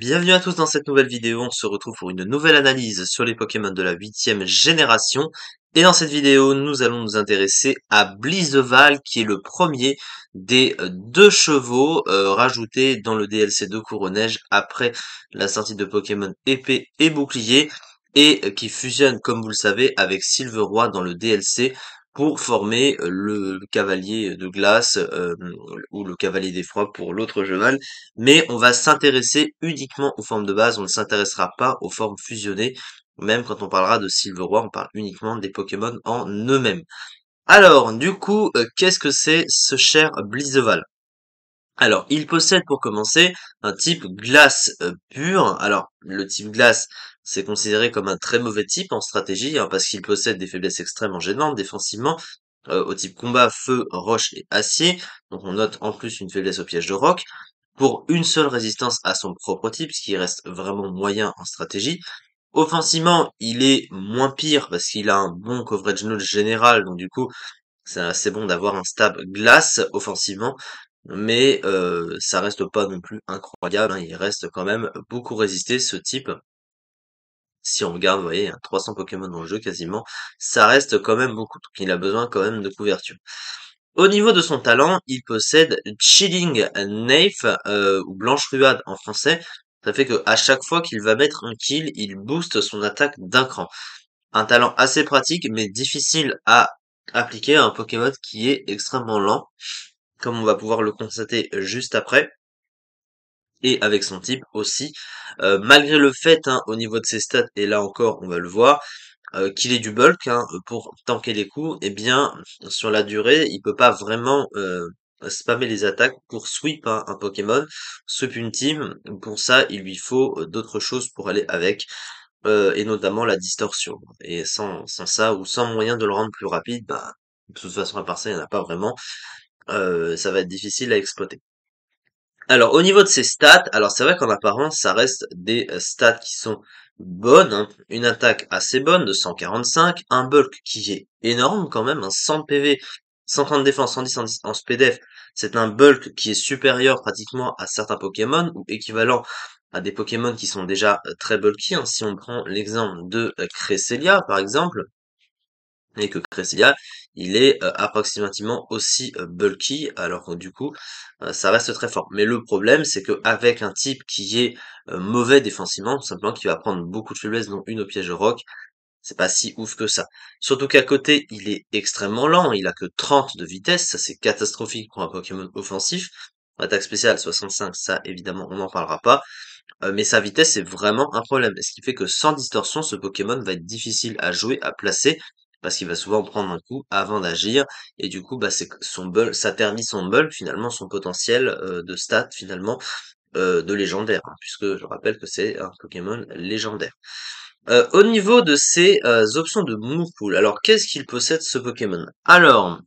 Bienvenue à tous dans cette nouvelle vidéo, on se retrouve pour une nouvelle analyse sur les Pokémon de la 8 génération. Et dans cette vidéo, nous allons nous intéresser à Blizeval, qui est le premier des euh, deux chevaux euh, rajoutés dans le DLC de Couronneige après la sortie de Pokémon épée et bouclier, et euh, qui fusionne, comme vous le savez, avec Silveroy dans le DLC pour former euh, le, cavalier de glace euh, ou le cavalier d'effroi pour l'autre cheval, mais on va s'intéresser uniquement aux formes de base, on ne s'intéressera pas aux formes fusionnées, même quand on parlera de war on parle uniquement des Pokémon en eux-mêmes. Alors, du coup, euh, qu'est-ce que c'est ce cher Blizzoval alors, il possède pour commencer un type glace euh, pur. Alors, le type glace, c'est considéré comme un très mauvais type en stratégie, hein, parce qu'il possède des faiblesses extrêmes en gênantes défensivement, euh, au type combat, feu, roche et acier. Donc on note en plus une faiblesse au piège de roc. Pour une seule résistance à son propre type, ce qui reste vraiment moyen en stratégie. Offensivement, il est moins pire parce qu'il a un bon coverage node général, donc du coup, c'est assez bon d'avoir un stab glace offensivement, mais euh, ça reste pas non plus incroyable. Hein. Il reste quand même beaucoup résisté ce type. Si on regarde, vous voyez, 300 hein, Pokémon dans le jeu quasiment, ça reste quand même beaucoup. Donc il a besoin quand même de couverture. Au niveau de son talent, il possède Chilling Knife euh, ou Blanche Ruade en français. Ça fait que à chaque fois qu'il va mettre un kill, il booste son attaque d'un cran. Un talent assez pratique mais difficile à appliquer à un Pokémon qui est extrêmement lent comme on va pouvoir le constater juste après. Et avec son type aussi, euh, malgré le fait hein, au niveau de ses stats, et là encore on va le voir, euh, qu'il est du bulk hein, pour tanker les coups, et eh bien sur la durée, il peut pas vraiment euh, spammer les attaques pour sweep hein, un Pokémon, sweep une team. Pour ça, il lui faut d'autres choses pour aller avec, et notamment la distorsion. Et sans, sans ça, ou sans moyen de le rendre plus rapide, bah, de toute façon, à part ça, il n'y en a pas vraiment. Euh, ça va être difficile à exploiter. Alors au niveau de ses stats, alors c'est vrai qu'en apparence ça reste des euh, stats qui sont bonnes, hein. une attaque assez bonne de 145, un bulk qui est énorme quand même, 100 PV, 130 défense, 110, 110 en SPDF, c'est un bulk qui est supérieur pratiquement à certains Pokémon ou équivalent à des Pokémon qui sont déjà euh, très bulky. Hein. Si on prend l'exemple de Cresselia par exemple, et que Cresselia, il est euh, approximativement aussi euh, bulky, alors que du coup, euh, ça reste très fort. Mais le problème, c'est qu'avec un type qui est mauvais défensivement, tout simplement, qui va prendre beaucoup de faiblesses, dont une au piège de rock, c'est pas si ouf que ça. Surtout qu'à côté, il est extrêmement lent, il a que 30 de vitesse, ça c'est catastrophique pour un Pokémon offensif. Attaque spéciale 65, ça évidemment on n'en parlera pas. mais sa vitesse est vraiment un problème, ce qui fait que sans distorsion, ce Pokémon va être difficile à jouer, à placer, parce qu'il va souvent prendre un coup avant d'agir et du coup bah c'est son ça termine son bulk finalement son potentiel euh, de stat finalement euh, de légendaire hein, puisque je rappelle que c'est un Pokémon légendaire. Euh, au niveau de ses options de move pool, alors qu'est-ce qu'il possède ce Pokémon Alors,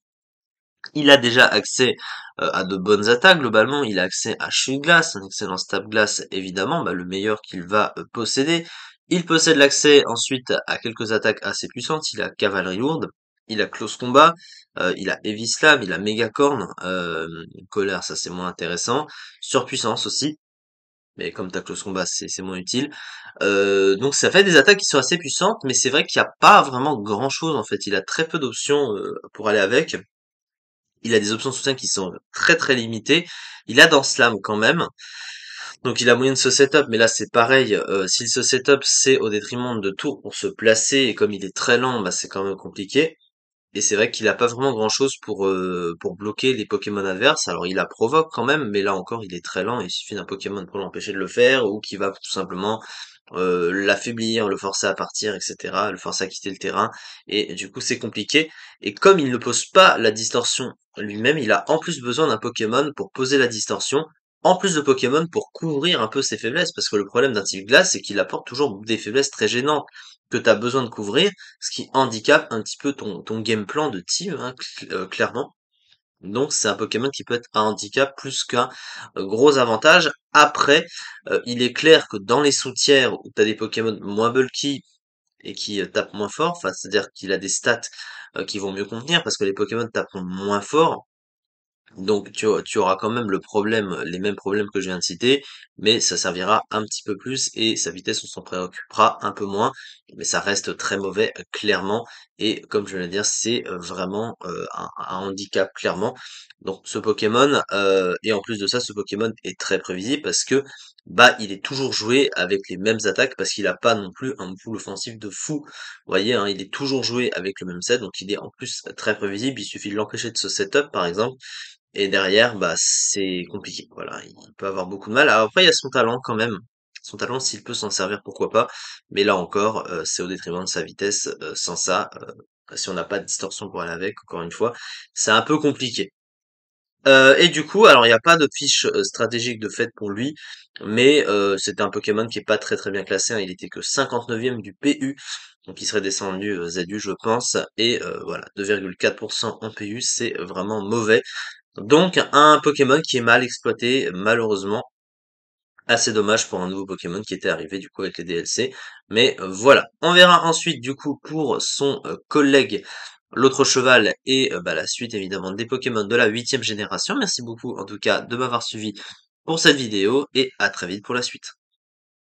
il a déjà accès à de bonnes attaques globalement, il a accès à chute glace, un excellent stab glass, évidemment, bah, le meilleur qu'il va posséder. Il possède l'accès ensuite à quelques attaques assez puissantes. Il a cavalerie lourde, il a close combat, euh, il a heavy slam, il a méga corne, euh, colère ça c'est moins intéressant, surpuissance aussi, mais comme t'as close combat c'est moins utile. Euh, donc ça fait des attaques qui sont assez puissantes, mais c'est vrai qu'il n'y a pas vraiment grand chose en fait, il a très peu d'options pour aller avec. Il a des options de soutien qui sont très très limitées. Il a dans slam quand même. Donc il a moyen de se setup, mais là c'est pareil, euh, s'il se setup, c'est au détriment de tout pour se placer, et comme il est très lent, bah, c'est quand même compliqué. Et c'est vrai qu'il a pas vraiment grand chose pour, euh, pour bloquer les Pokémon adverses. Alors il la provoque quand même, mais là encore il est très lent, il suffit d'un Pokémon pour l'empêcher de le faire, ou qui va tout simplement euh, l'affaiblir, le forcer à partir, etc., le forcer à quitter le terrain, et du coup c'est compliqué. Et comme il ne pose pas la distorsion lui-même, il a en plus besoin d'un Pokémon pour poser la distorsion, en plus de Pokémon pour couvrir un peu ses faiblesses, parce que le problème d'un type glace, c'est qu'il apporte toujours des faiblesses très gênantes que tu as besoin de couvrir, ce qui handicape un petit peu ton, ton game plan de team, hein, euh, clairement. Donc c'est un Pokémon qui peut être un handicap plus qu'un euh, gros avantage. Après, euh, il est clair que dans les soutières où tu as des Pokémon moins bulky et qui tapent moins fort, c'est-à-dire qu'il a des stats qui vont mieux contenir parce que les Pokémon tapent moins fort, donc tu, tu auras quand même le problème, les mêmes problèmes que je viens de citer, mais ça servira un petit peu plus et sa vitesse, on s'en préoccupera un peu moins, mais ça reste très mauvais, clairement, et comme je viens de dire, c'est euh, vraiment euh, un, handicap clairement. Donc ce Pokémon, euh, et en plus de ça, ce Pokémon est très prévisible parce que bah il est toujours joué avec les mêmes attaques parce qu'il n'a pas non plus un pool offensif de fou. Vous voyez, hein, il est toujours joué avec le même set, donc il est en plus très prévisible. Il suffit de l'empêcher de ce setup par exemple. Et derrière, bah c'est compliqué. Voilà, il peut avoir beaucoup de mal. Alors après, il y a son talent quand même. Son talent, s'il peut s'en servir, pourquoi pas. Mais là encore, euh, c'est au détriment de sa vitesse. Euh, sans ça, euh, si on n'a pas de distorsion pour aller avec, encore une fois, c'est un peu compliqué. et du coup, alors il n'y a pas de fiche stratégique de fait pour lui, mais c'est un Pokémon qui est pas très très bien classé, hein. il était que 59e du PU, donc il serait descendu ZU je pense, et voilà, 2,4% en PU, c'est vraiment mauvais. Donc un Pokémon qui est mal exploité malheureusement assez dommage pour un nouveau Pokémon qui était arrivé du coup avec les DLC. Mais euh, voilà, on verra ensuite du coup pour son euh, collègue l'autre cheval et euh, bah, la suite évidemment des Pokémon de la huitième génération. Merci beaucoup en tout cas de m'avoir suivi pour cette vidéo et à très vite pour la suite.